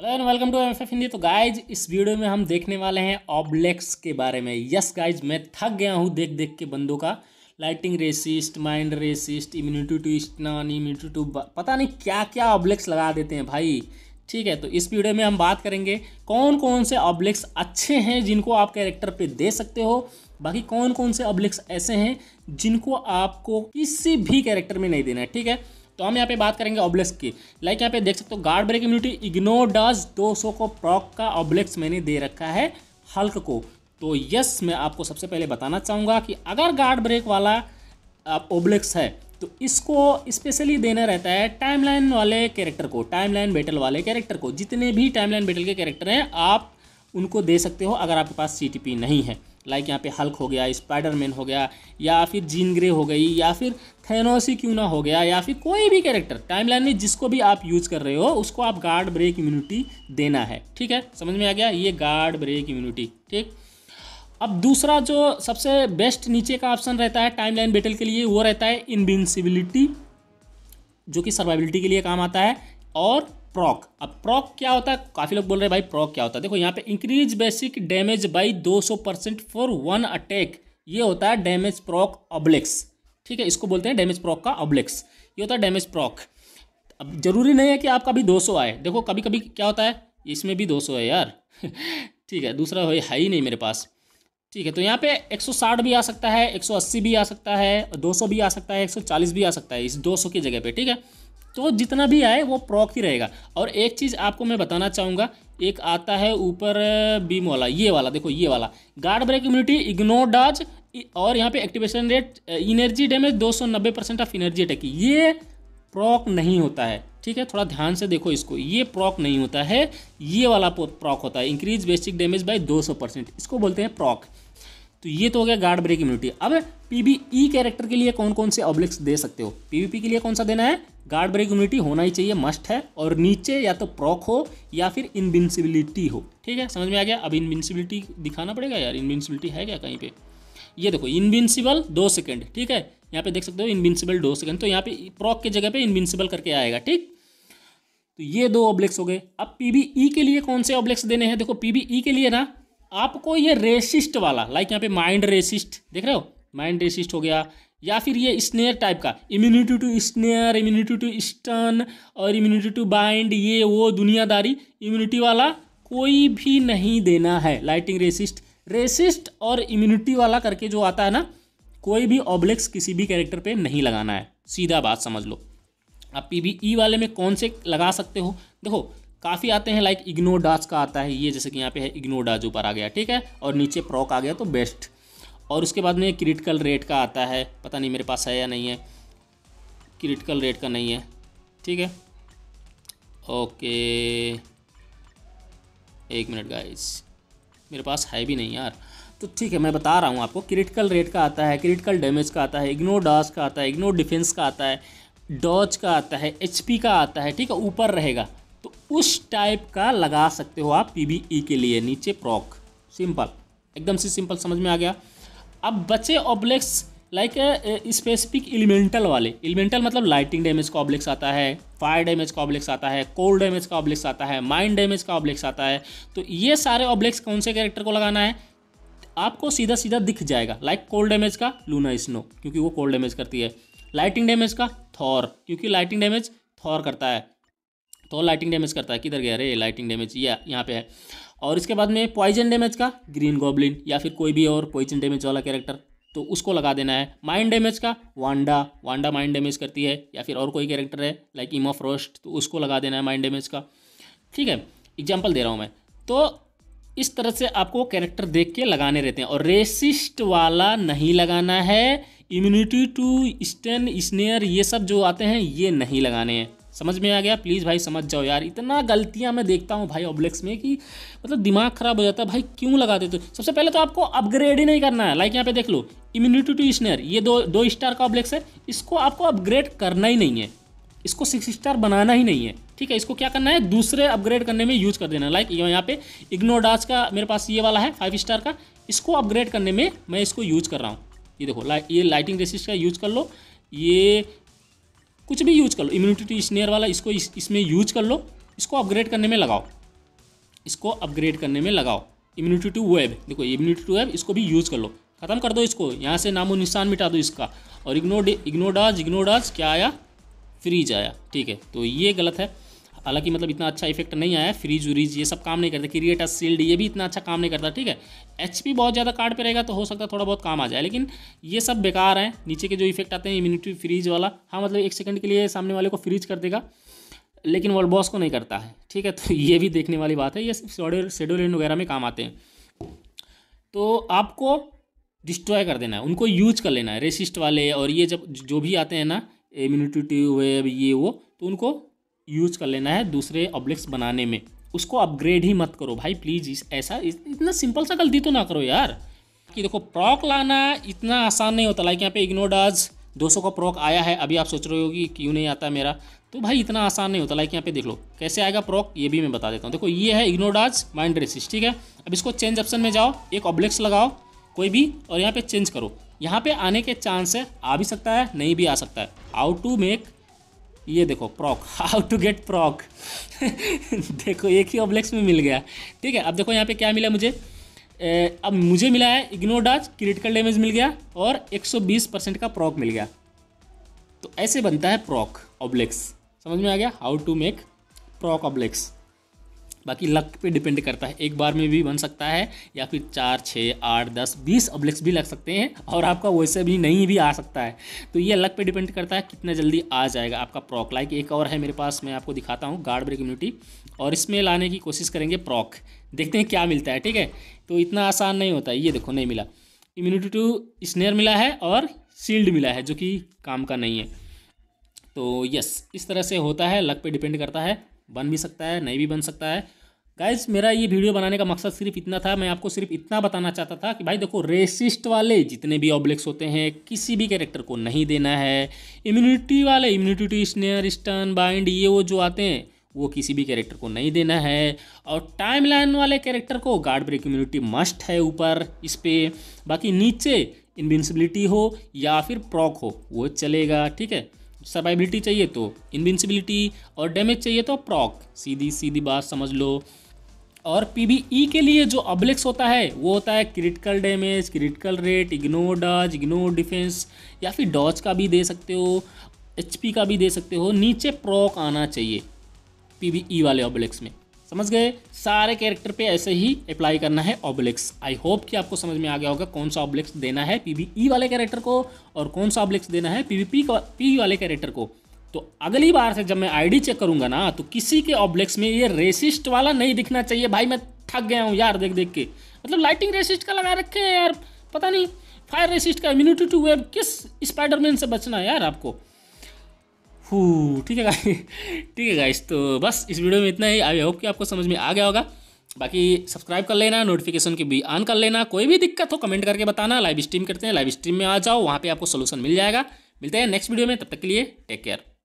hello and welcome to MFF Hindi तो guys इस video में हम देखने वाले हैं ऑब्लेक्स के बारे में यस गाइज मैं थक गया हूँ देख देख के बंदों का lightning resist mind resist immunity to stun immunity to पता नहीं क्या क्या ऑब्लेक्स लगा देते हैं भाई ठीक है तो इस वीडियो में हम बात करेंगे कौन कौन से ऑब्लेक्स अच्छे हैं जिनको आप कैरेक्टर पे दे सकते हो बाकी कौन कौन से ऑब्लेक्स ऐसे हैं जिनको आपको किसी भी कैरेक्टर में नहीं देना है ठीक है तो हम यहाँ पे बात करेंगे ऑब्लेक्स की लाइक यहाँ पे देख सकते हो guard break immunity ignore dodge 200 को प्रॉक का ऑब्लेक्स मैंने दे रखा है हल्क को तो यस मैं आपको सबसे पहले बताना चाहूँगा कि अगर गार्ड ब्रेक वाला ओब्लेक्स है तो इसको स्पेशली देना रहता है टाइमलाइन वाले कैरेक्टर को टाइमलाइन बैटल वाले कैरेक्टर को जितने भी टाइमलाइन बैटल के कैरेक्टर हैं आप उनको दे सकते हो अगर आपके पास सी नहीं है लाइक यहाँ पे हल्क हो गया स्पाइडरमैन हो गया या फिर जीन ग्रे हो गई या फिर थेनोसी क्यों ना हो गया या फिर कोई भी कैरेक्टर टाइमलाइन में जिसको भी आप यूज़ कर रहे हो उसको आप गार्ड ब्रेक इम्यूनिटी देना है ठीक है समझ में आ गया ये गार्ड ब्रेक इम्यूनिटी ठीक अब दूसरा जो सबसे बेस्ट नीचे का ऑप्शन रहता है टाइम लाइन के लिए वो रहता है इनविंसिबिलिटी जो कि सर्वाइबिलिटी के लिए काम आता है और प्रॉक अब प्रॉक क्या होता है काफ़ी लोग बोल रहे हैं भाई प्रॉक क्या होता है देखो यहाँ पे increase basic damage by 200 percent for one attack ये होता है डैमेज प्रॉक ऑब्लेक्स ठीक है इसको बोलते हैं डैमेज प्रॉक का ऑब्लेक्स ये होता है डैमेज प्रॉक अब जरूरी नहीं है कि आपका भी 200 आए देखो कभी कभी क्या होता है इसमें भी 200 है यार ठीक है दूसरा है ही नहीं मेरे पास ठीक है तो यहाँ पे 160 भी आ सकता है 180 भी आ सकता है 200 भी आ सकता है 140 भी आ सकता है इस 200 की जगह पे ठीक है तो जितना भी आए वो प्रॉक्सी रहेगा और एक चीज़ आपको मैं बताना चाहूँगा एक आता है ऊपर बीम वाला ये वाला देखो ये वाला guard break immunity ignore dodge और यहाँ पे activation rate energy damage 290 percent of energy attack ये प्रॉक नहीं होता है ठीक है थोड़ा ध्यान से देखो इसको ये प्रॉक नहीं होता है ये वाला प्रॉक होता है इंक्रीज बेसिक डैमेज बाई दो परसेंट इसको बोलते हैं प्रॉक तो ये तो हो गया गार्ड ब्रेक इम्यूनिटी अब पीबीई कैरेक्टर e के लिए कौन कौन से ऑब्लिक्स दे सकते हो पीवीपी के लिए कौन सा देना है गार्ड ब्रेक इम्यूनिटी होना ही चाहिए मस्ट है और नीचे या तो प्रॉक हो या फिर इनविंसिबिलिटी हो ठीक है समझ में आ गया अब इनविंसिबिलिटी दिखाना पड़ेगा यार इनविंसिबिलिटी है क्या कहीं पर ये देखो इनविंसिबल दो सेकेंड ठीक है यहाँ पे देख सकते हो इनविंसिबल दो सेकेंड तो यहाँ पे प्रॉक की जगह पे इनविंसिबल करके आएगा ठीक तो ये दो ऑब्लिक्स हो गए अब पीबीई e के लिए कौन से ऑब्लिक्स देने हैं देखो पीबीई e के लिए ना आपको ये रेसिस्ट वाला लाइक यहाँ पे माइंड रेसिस्ट देख रहे हो माइंड रेसिस्ट हो गया या फिर ये स्नेयर टाइप का immunity to snare immunity to stun और इम्यूनिटी टू बाइंड ये वो दुनियादारी इम्यूनिटी वाला कोई भी नहीं देना है लाइटिंग रेसिस्ट रेसिस्ट और इम्यूनिटी वाला करके जो आता है ना कोई भी ऑब्लेक्स किसी भी कैरेक्टर पे नहीं लगाना है सीधा बात समझ लो आप पी e वाले में कौन से लगा सकते हो देखो काफ़ी आते हैं लाइक इग्नोडास का आता है ये जैसे कि यहाँ पे है इग्नोडाज ऊपर आ गया ठीक है और नीचे प्रॉक आ गया तो बेस्ट और उसके बाद में क्रिटिकल रेट का आता है पता नहीं मेरे पास है या नहीं है क्रिटिकल रेट का नहीं है ठीक है ओके एक मिनट गाइस मेरे पास है भी नहीं यार तो ठीक है मैं बता रहा हूँ आपको क्रिटिकल रेट का आता है क्रिटिकल डैमेज का आता है इग्नोर डास का आता है इग्नोर डिफेंस का आता है डॉच का आता है एचपी का आता है ठीक है ऊपर रहेगा उस टाइप का लगा सकते हो आप पीबीई e के लिए नीचे प्रॉक सिंपल एकदम से सिंपल समझ में आ गया अब बचे ऑब्लेक्स लाइक स्पेसिफिक एलिमेंटल वाले एलिमेंटल मतलब लाइटिंग डैमेज का ऑब्लेक्स आता है फायर डैमेज का ऑब्लेक्स आता है कोल्ड डैमेज का ऑब्लेक्स आता है माइंड डैमेज का ऑब्लेक्स आता है तो ये सारे ऑब्लेक्स कौन से कैरेक्टर को लगाना है आपको सीधा सीधा दिख जाएगा लाइक कोल्ड डैमेज का लूना स्नो क्योंकि वो कोल्ड डैमेज करती है लाइटिंग डैमेज का थॉर क्योंकि लाइटिंग डैमेज थॉर करता है तो लाइटिंग डैमेज करता है किधर गया रे लाइटिंग डैमेज या यहाँ पे है और इसके बाद में पॉइजन डैमेज का ग्रीन गोब्लिन या फिर कोई भी और पॉइजन डैमेज वाला कैरेक्टर तो उसको लगा देना है माइंड डैमेज का वांडा वांडा माइंड डैमेज करती है या फिर और कोई कैरेक्टर है लाइक इमो फ्रोस्ट तो उसको लगा देना है माइंड डैमेज का ठीक है एग्जाम्पल दे रहा हूँ मैं तो इस तरह से आपको कैरेक्टर देख के लगाने रहते हैं और रेसिस्ट वाला नहीं लगाना है इम्यूनिटी टू स्टेन स्नेयर ये सब जो आते हैं ये नहीं लगाने हैं समझ में आ गया प्लीज़ भाई समझ जाओ यार इतना गलतियाँ मैं देखता हूँ भाई ऑब्लेक्स में कि मतलब दिमाग खराब हो जाता है भाई क्यों लगा देते सबसे पहले तो आपको अपग्रेड ही नहीं करना है लाइक यहाँ पे देख लो इम्यूनिटी टू स्नेर ये दो दो स्टार का ऑब्लेक्स है इसको आपको अपग्रेड करना ही नहीं है इसको सिक्स स्टार बनाना ही नहीं है ठीक है इसको क्या करना है दूसरे अपग्रेड करने में यूज कर देना लाइक यहाँ पे इग्नोडाज का मेरे पास ये वाला है फाइव स्टार का इसको अपग्रेड करने में मैं इसको यूज कर रहा हूँ ये देखो ये लाइटिंग रेसिस्ट का यूज कर लो ये कुछ भी यूज कर लो इम्यूनिटी स्नेयर वाला इसको इस, इसमें यूज कर लो इसको अपग्रेड करने में लगाओ इसको अपग्रेड करने में लगाओ इम्यूनिटी टू वेब देखो इम्यूनिटी टू वेब इसको भी यूज कर लो खत्म कर दो इसको यहाँ से नामो निशान मिटा दो इसका और इग्नोड इग्नोडाज इग्नोडाज क्या आया फ्रीज आया ठीक है तो ये गलत है हालांकि मतलब इतना अच्छा इफेक्ट नहीं आया फ्रीज व्रीज ये सब काम नहीं करता क्रिएट सील्ड ये भी इतना अच्छा काम नहीं करता ठीक है एच बहुत ज़्यादा कार्ड पर रहेगा तो हो सकता है थोड़ा बहुत काम आ जाए लेकिन ये सब बेकार है नीचे के जो इफेक्ट आते हैं इम्यूनिटी फ्रीज वाला हाँ मतलब एक सेकेंड के लिए सामने वाले को फ्रीज कर देगा लेकिन वर्ल्ड बॉस को नहीं करता है ठीक है तो ये भी देखने वाली बात है ये सिर्फ शेड्यूल एंड वगैरह में काम आते हैं तो आपको डिस्ट्रॉय कर देना है उनको यूज कर लेना है रेसिस्ट वाले और ये जब जो भी आते हैं ना इम्यूनिटी वेब ये वो तो उनको यूज कर लेना है दूसरे ऑब्जेक्ट्स बनाने में उसको अपग्रेड ही मत करो भाई प्लीज़ इस ऐसा इतना सिंपल सा गलती तो ना करो यार कि देखो प्रॉक लाना इतना आसान नहीं होता लाइक यहाँ पे इग्नोडाज 200 का प्रॉक आया है अभी आप सोच रहे हो कि क्यों नहीं आता मेरा तो भाई इतना आसान नहीं होता लाइक यहाँ पे देख लो कैसे आएगा प्रॉक ये भी मैं बता देता हूँ देखो ये है इग्नोडाज माइंड रेसिस ठीक है अब इसको चेंज ऑप्शन में जाओ एक ऑब्लिक्स लगाओ कोई भी और यहाँ पे चेंज करो यहाँ पे आने के चांस है आ भी सकता है नहीं भी आ सकता है हाउ टू मेक ये देखो proc how to get proc देखो एक ही ऑब्लेक्स में मिल गया ठीक है अब देखो यहाँ पे क्या मिला मुझे ए, अब मुझे मिला है इग्नोर डाज क्रिटिकल डैमेज मिल गया और 120 परसेंट का प्रॉक मिल गया तो ऐसे बनता है प्रॉक ऑब्लेक्स समझ में आ गया हाउ टू मेक प्रॉक ऑब्लेक्स बाकी लक पे डिपेंड करता है एक बार में भी बन सकता है या फिर चार छः आठ दस बीस अब्लिक्स भी लग सकते हैं और आपका वैसे भी नहीं भी आ सकता है तो ये लक पे डिपेंड करता है कितना जल्दी आ जाएगा आपका प्रॉक लाइक एक और है मेरे पास मैं आपको दिखाता हूँ गार्ड ब्रेक इम्यूनिटी और इसमें लाने की कोशिश करेंगे प्रॉक देखते हैं क्या मिलता है ठीक है तो इतना आसान नहीं होता ये देखो नहीं मिला इम्यूनिटी टू स्नेर मिला है और शील्ड मिला है जो कि काम का नहीं है तो यस इस तरह से होता है लक पे डिपेंड करता है बन भी सकता है नहीं भी बन सकता है गाइज मेरा ये वीडियो बनाने का मकसद सिर्फ इतना था मैं आपको सिर्फ इतना बताना चाहता था कि भाई देखो रेसिस्ट वाले जितने भी ऑब्लिक्स होते हैं किसी भी कैरेक्टर को नहीं देना है इम्यूनिटी वाले इम्यूनिटी स्नेर स्टन बाइंड ये वो जो आते हैं वो किसी भी कैरेक्टर को नहीं देना है और टाइम लाइन वाले कैरेक्टर को गार्ड ब्रेक इम्यूनिटी मस्ट है ऊपर इस पर बाकी नीचे इन्विंसिबिलिटी हो या फिर प्रॉक हो वो चलेगा ठीक है सर्वाइबिलिटी चाहिए तो इनविंसिबिलिटी और डैमेज चाहिए तो प्रॉक सीधी सीधी बात समझ लो और पीबीई e के लिए जो अब्लेक्स होता है वो होता है critical damage critical rate ignore dodge ignore defense या फिर डॉज का भी दे सकते हो एचपी का भी दे सकते हो नीचे प्रॉक आना चाहिए पीबीई e वाले ऑब्लेक्स में समझ गए सारे कैरेक्टर पे ऐसे ही अप्लाई करना है ऑब्लिक्स आई होप कि आपको समझ में आ गया होगा कौन सा ऑब्लिक्स देना है पीवीई वाले कैरेक्टर को और कौन सा ऑब्लिक्स देना है पीवीपी पी वाले कैरेक्टर को तो अगली बार से जब मैं आईडी चेक करूंगा ना तो किसी के ऑब्लिक्स में ये रेसिस्ट वाला नहीं दिखना चाहिए भाई मैं थक गया हूँ यार देख देख के मतलब लाइटिंग रेसिस्ट का लगा रखे हैं यार पता नहीं फायर रेसिस्ट का इम्यूनिटी टू वेब किस स्पाइडरमैन से बचना है यार आपको ठीक है गाइस ठीक है गाइस तो बस इस वीडियो में इतना ही आई होप कि आपको समझ में आ गया होगा बाकी सब्सक्राइब कर लेना नोटिफिकेशन की भी ऑन कर लेना कोई भी दिक्कत हो कमेंट करके बताना लाइव स्ट्रीम करते हैं लाइव स्ट्रीम में आ जाओ वहाँ पे आपको सोल्यूशन मिल जाएगा मिलते हैं नेक्स्ट वीडियो में तब तक के लिए टेक केयर